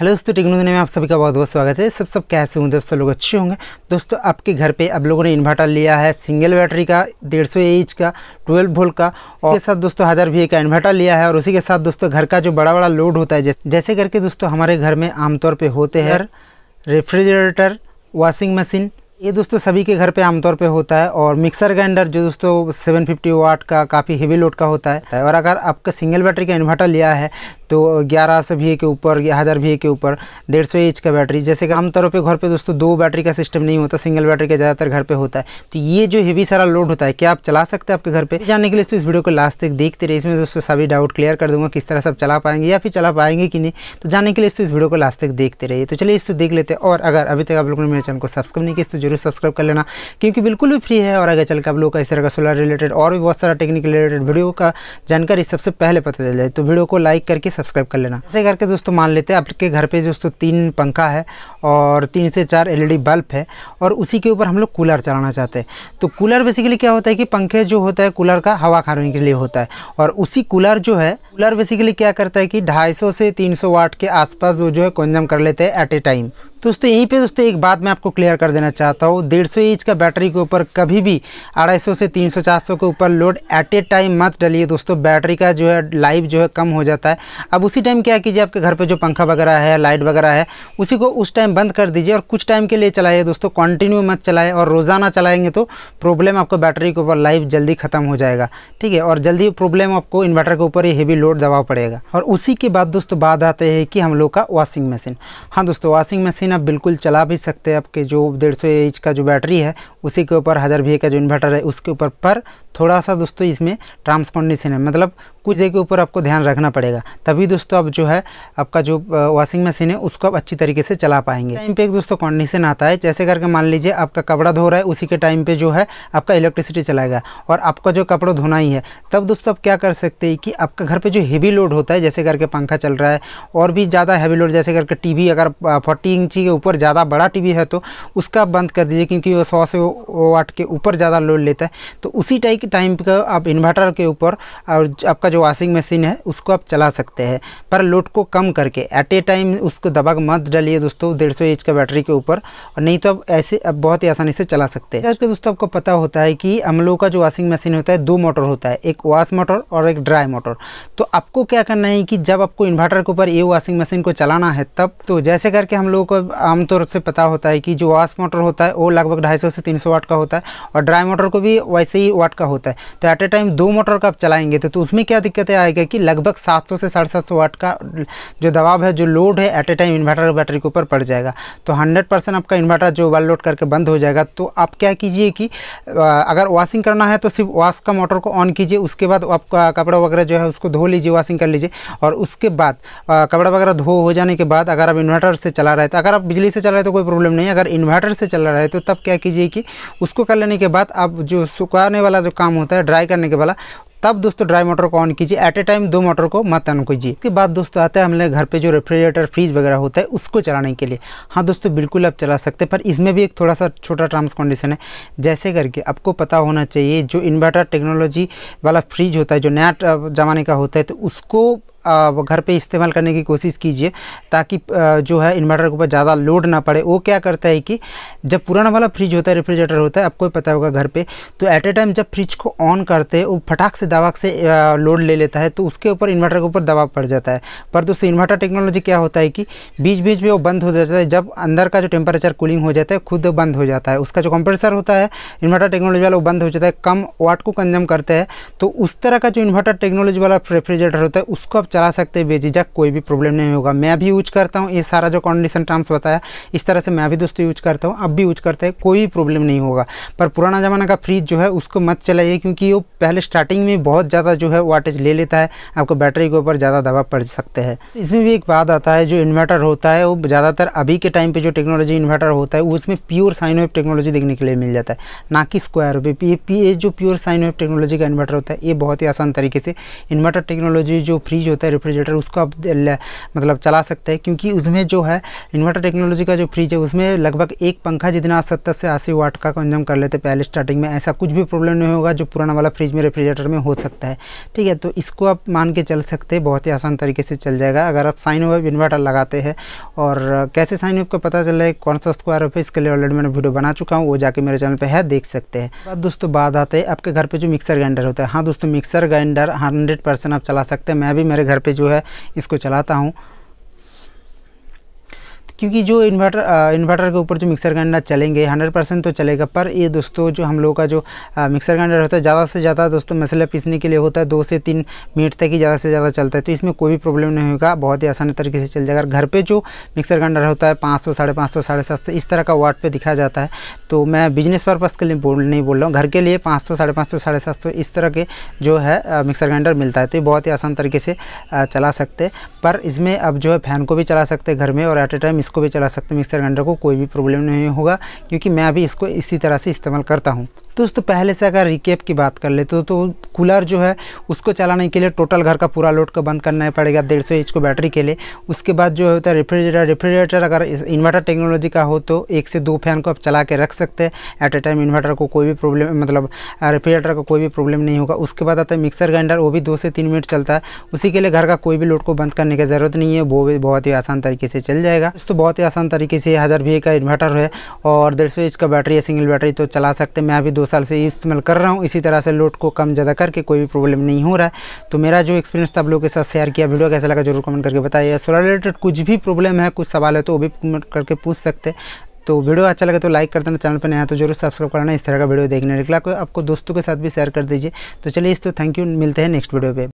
hello दोस्तों technology में आप सभी का बहुत बहुत स्वागत है सब सब कैसे होंगे सब लोग अच्छे होंगे दोस्तों आपके घर पे अब लोगों ने इन्वर्टर लिया है सिंगल बैटरी का डेढ़ सौ एच का ट्वेल्व वोल्ट का और के साथ दोस्तों हज़ार भी का इन्वर्टर लिया है और उसी के साथ दोस्तों घर का जो बड़ा बड़ा लोड होता है जैसे करके दोस्तों हमारे घर में आमतौर पर होते हैं रेफ्रिजरेटर वॉशिंग मशीन ये दोस्तों सभी के घर पे आमतौर पे होता है और मिक्सर ग्राइंडर जो दोस्तों 750 वाट का काफ़ी हेवी लोड का होता है और अगर आपका सिंगल बैटरी का इन्वर्टर लिया है तो 1100 वी के ऊपर या हज़ार भी के ऊपर डेढ़ सौ एच का बैटरी जैसे कि आमतौर पे घर पे दोस्तों दो बैटरी का सिस्टम नहीं होता सिंगल बैटरी का ज़्यादातर घर पर होता है तो ये जो हेवी सारा लोड होता है क्या आप चला सकते हैं आपके घर पर जाने के लिए इस वीडियो को लास्ट तक देखते रहे इसमें दोस्तों सभी डाउट क्लियर कर दूँगा किस तरह से आप चला पाएंगे या फिर चला पाएंगे कि नहीं तो जाने के लिए इस वीडियो को लास्ट तक देखते रहिए तो चलिए तो देख लेते हैं और अगर अभी तक आप लोगों ने मेरे चैनल को सब्सक्राइब नहीं किया तो जरूर सब्सक्राइब कर लेना क्योंकि बिल्कुल भी फ्री है और आगे चल के आप लोग का इस तरह का सोलर रिलेटेड और भी बहुत सारा टेक्निकल रिलेटेड वीडियो का जानकारी सबसे पहले पता चल जाए तो वीडियो को लाइक करके सब्सक्राइब कर लेना ऐसे करके दोस्तों मान लेते हैं आपके घर पर दोस्तों तीन पंखा है और तीन से चार एल बल्ब है और उसी के ऊपर हम लोग कूलर चलाना चाहते हैं तो कूलर बेसिकली क्या होता है कि पंखे जो होता है कूलर का हवा खाने के लिए होता है और उसी कूलर जो है कूलर बेसिकली क्या करता है कि 250 से 300 वाट के आसपास वो जो है कंजम कर लेते हैं एट ए टाइम दोस्तों यहीं पे दोस्तों एक बात मैं आपको क्लियर कर देना चाहता हूँ डेढ़ सौ इंच का बैटरी के ऊपर कभी भी अढ़ाई सौ से तीन सौ चार सौ के ऊपर लोड एट ए टाइम मत डलिए दोस्तों बैटरी का जो है लाइफ जो है कम हो जाता है अब उसी टाइम क्या कीजिए आपके घर पे जो पंखा वगैरह है लाइट वगैरह है उसी को उस टाइम बंद कर दीजिए और कुछ टाइम के लिए चलाइए दोस्तों कंटिन्यू मत चलाएँ और रोज़ाना चलाएँगे तो प्रॉब्लम आपको बैटरी के ऊपर लाइफ जल्दी ख़त्म हो जाएगा ठीक है और जल्दी प्रॉब्लम आपको इन्वर्टर के ऊपर ही हैवी लोड दबाव पड़ेगा और उसी के बाद दोस्तों बात आते हैं कि हम लोग का वॉशिंग मशीन हाँ दोस्तों वॉशिंग मशीन मशीन आप बिल्कुल चला भी सकते हैं आपके जो डेढ़ सौ का जो बैटरी है उसी के ऊपर हज़ार वी का जो इन्वर्टर है उसके ऊपर पर थोड़ा सा दोस्तों इसमें टर्म्स कंडीशन है मतलब कुछ जगह के ऊपर आपको ध्यान रखना पड़ेगा तभी दोस्तों आप जो है आपका जो वॉशिंग मशीन है उसको आप अच्छी तरीके से चला पाएंगे टाइम पे एक दोस्तों कंडीशन आता है जैसे करके मान लीजिए आपका कपड़ा धो रहा है उसी के टाइम पे जो है आपका इलेक्ट्रिसिटी चलाएगा और आपका जो कपड़ा धोना ही है तब दोस्तों आप क्या कर सकते हैं कि आपका घर पर जो हैवी लोड होता है जैसे करके पंखा चल रहा है और भी ज़्यादा हैवी लोड जैसे करके टी अगर फोर्टी इंची के ऊपर ज़्यादा बड़ा टी है तो उसका बंद कर दीजिए क्योंकि वो सौ से वाट के ऊपर ज़्यादा लोड लेता है तो उसी टाइप टाइम का आप इन्वर्टर के ऊपर और आपका जो वॉशिंग मशीन है उसको आप चला सकते हैं पर लोड को कम करके एट ए टाइम उसको दबा के मत डालिए दोस्तों डेढ़ सौ का बैटरी के ऊपर और नहीं तो आप ऐसे आप बहुत ही आसानी से चला सकते हैं दोस्तों आपको पता होता है कि हम लोग का जो वॉशिंग मशीन होता है दो मोटर होता है एक वॉश मोटर और एक ड्राई मोटर तो आपको क्या करना है कि जब आपको इन्वर्टर के ऊपर ये वॉशिंग मशीन को चलाना है तब तो जैसे करके हम लोगों को आमतौर से पता होता है कि जो वॉश मोटर होता है वो लगभग ढाई से तीन 300 वाट का होता है और ड्राई मोटर को भी वैसे ही वाट का होता है तो एट ए टाइम दो मोटर का आप चलाएंगे तो, तो उसमें क्या दिक्कतें आएगा कि लगभग 700 से साढ़े सात वाट का जो दबाव है जो लोड है at a time inverter battery के ऊपर पड़ जाएगा तो हंड्रेड आपका इन्वर्टर जो वाल लोड करके बंद हो जाएगा तो आप क्या कीजिए कि अगर वॉशिंग करना है तो सिर्फ वॉश का मोटर को ऑन कीजिए उसके बाद आपका कपड़ा वगैरह जो है उसको धो लीजिए वॉशिंग कर लीजिए और उसके बाद कपड़ा वगैरह धो हो जाने के बाद अगर आप इन्वर्टर से चला रहे तो अगर आप बिजली से चला रहे तो कोई प्रॉब्लम नहीं अगर इन्वर्टर से चला रहे तो तब क्या कीजिए कि उसको कर लेने के बाद आप जो सुखाने वाला जो काम होता है ड्राई करने के वाला तब दोस्तों ड्राई मोटर को ऑन कीजिए एट ए टाइम दो मोटर को मत ऑन कीजिए उसके बाद दोस्तों आता है हमने घर पे जो रेफ्रिजरेटर फ्रिज वगैरह होता है उसको चलाने के लिए हाँ दोस्तों बिल्कुल आप चला सकते हैं पर इसमें भी एक थोड़ा सा छोटा टर्म्स कंडीशन है जैसे करके आपको पता होना चाहिए जो इन्वर्टर टेक्नोलॉजी वाला फ्रिज होता है जो नया ज़माने का होता है तो उसको घर पे इस्तेमाल करने की कोशिश कीजिए ताकि जो है इन्वर्टर के ऊपर ज़्यादा लोड ना पड़े वो क्या करता है कि जब पुराना वाला फ्रिज होता है रेफ्रिजरेटर होता है आपको पता होगा घर पर तो एट ए टाइम जब फ्रिज को ऑन करते हैं वो फटाक से दबाक से लोड ले लेता है तो उसके ऊपर इन्वर्टर के ऊपर दबाव पड़ जाता है पर दोस्तों इन्वर्टर टेक्नोलॉजी क्या होता है कि बीच बीच में वो बंद हो जाता है जब अंदर का जो टेम्परेचर कूलिंग हो जाता है खुद बंद हो जाता है उसका जो कंप्रेसर होता है इन्वर्टर टेक्नोलॉजी वाला वो बंद हो जाता है कम वाट को कंज्यूम करते हैं तो उस तरह का जो इन्वर्टर टेक्नोलॉजी वाला रेफ्रिजरेटर होता है उसको आप चला सकते हैं बेझिझक कोई भी प्रॉब्लम नहीं होगा मैं भी यूज करता हूँ ये सारा जो कंडीशन टर्म्स बताया इस तरह से मैं भी दोस्तों यूज करता हूँ अब भी यूज करते हैं कोई प्रॉब्लम नहीं होगा पर पुराना ज़माना का फ्रिज जो है उसको मत चलाइए क्योंकि वो पहले स्टार्टिंग में बहुत ज़्यादा जो है वाटेज ले लेता है आपको बैटरी के ऊपर ज़्यादा दबाव पड़ सकते हैं इसमें भी एक बात आता है जो इन्वर्टर होता है वो ज़्यादातर अभी के टाइम पर जो टेक्नोलॉजी इन्वर्टर होता है उसमें प्योर साइन ऑफ टेक्नोलॉजी देखने के लिए मिल जाता है ना कि स्क्वायर वे पी जो प्योर साइन ऑफ टेक्नोलॉजी का इन्वर्टर होता है ये बहुत ही आसान तरीके से इन्वर्टर टेक्नोलॉजी जो फ्रिज होता है होता है रेफ्रिजरेटर उसको आप मतलब चला सकते हैं क्योंकि उसमें जो है इन्वर्टर टेक्नोलॉजी का जो फ्रिज है उसमें लगभग एक पंखा जितना सत्तर से अस्सी वाट का कंज्यूम कर लेते पहले स्टार्टिंग में ऐसा कुछ भी प्रॉब्लम नहीं होगा जो पुराना वाला फ्रिज में रेफ्रिजरेटर में हो सकता है ठीक है तो इसको आप मान के चल सकते हैं बहुत ही आसान तरीके से चल जाएगा अगर आप साइन वेब इन्वर्टर लगाते हैं और कैसे साइन वेब का पता चला है कौन सा स्क्वायर ऑफ है इसके लिए ऑलरेडी मैंने वीडियो बना चुका हूँ वो जाके मेरे चैनल पर है देख सकते हैं बाद दोस्तों बाद आते हैं आपके घर पर जो मिक्सर ग्राइंडर होता है हाँ दोस्तों मिक्सर ग्राइंडर हंड्रेड आप चला सकते हैं मैं भी मेरे घर पे जो है इसको चलाता हूँ क्योंकि जो इन्वर्टर इन्वर्टर के ऊपर जो मिक्सर ग्राइंडर चलेंगे 100 परसेंट तो चलेगा पर ये दोस्तों जो हम लोग का जो आ, मिक्सर ग्राइंडर होता है ज़्यादा से ज़्यादा दोस्तों मसला पीसने के लिए होता है दो से तीन मिनट तक ही ज़्यादा से ज़्यादा चलता है तो इसमें कोई भी प्रॉब्लम नहीं होगा बहुत ही आसानी तरीके से चल जाएगा घर पर जो मिक्सर ग्राइंडर होता है पाँच सौ साढ़े पाँच सौ साढ़े सात सौ इस तरह का वाट पर दिखाया जाता है तो मैं बिजनेस पर्पज़ के लिए बोल नहीं बोल रहा हूँ घर के लिए पाँच सौ साढ़े पाँच सौ साढ़े सात सौ इस तरह के जो है मिक्सर ग्राइंडर मिलता है तो ये बहुत ही आसान तरीके से चला सकते पर इसमें अब जो है फैन को भी चला सकते घर में और एट ए टाइम इसको भी चला सकते मिक्सर ग्राइंडर को कोई भी प्रॉब्लम नहीं होगा क्योंकि मैं अभी इसको इसी तरह से इस्तेमाल करता हूँ दोस्तों पहले से अगर रिकेप की बात कर लेते हो तो कूलर जो है उसको चलाने के लिए टोटल घर का पूरा लोड को बंद करना पड़ेगा डेढ़ सौ को बैटरी के लिए उसके बाद जो होता है रेफ्रिजरेटर रेफ्रिजरेटर अगर इन्वर्टर टेक्नोलॉजी का हो तो एक से दो फैन को आप चला के रख सकते हैं एट ए टाइम इन्वर्टर को कोई भी प्रॉब्लम मतलब रेफ्रिजरेटर को कोई भी प्रॉब्लम नहीं होगा उसके बाद आता है मिक्सर ग्राइंडर वो भी दो से तीन मिनट चलता है उसी के लिए घर का कोई भी लोड को बंद करने की ज़रूरत नहीं है वो भी बहुत ही आसान तरीके से चल जाएगा तो बहुत ही आसान तरीके से हज़ार वी का इन्वर्टर है और डेढ़ सौ का बैटरी है सिंगल बैटरी तो चला सकते हैं मैं अभी दो साल से इस्तेमाल कर रहा हूँ इसी तरह से लोड को कम ज़्यादा करके कोई भी प्रॉब्लम नहीं हो रहा है तो मेरा जो एक्सपीरियंस था आप लोगों के साथ शेयर किया वीडियो कैसा लगा जरूर कमेंट करके बताइए सोलर रिलेटेड कुछ भी प्रॉब्लम है कुछ सवाल है तो वो भी कमेंट करके पूछ सकते तो वीडियो अच्छा लगे तो लाइक कर देना चैनल पर नया तो जरूर सब्सक्राइब करना इस तरह का वीडियो देखने के लिए आपको दोस्तों के साथ भी शेयर कर दीजिए तो चलिए इस तो थैंक यू मिलते हैं नेक्स्ट वीडियो पे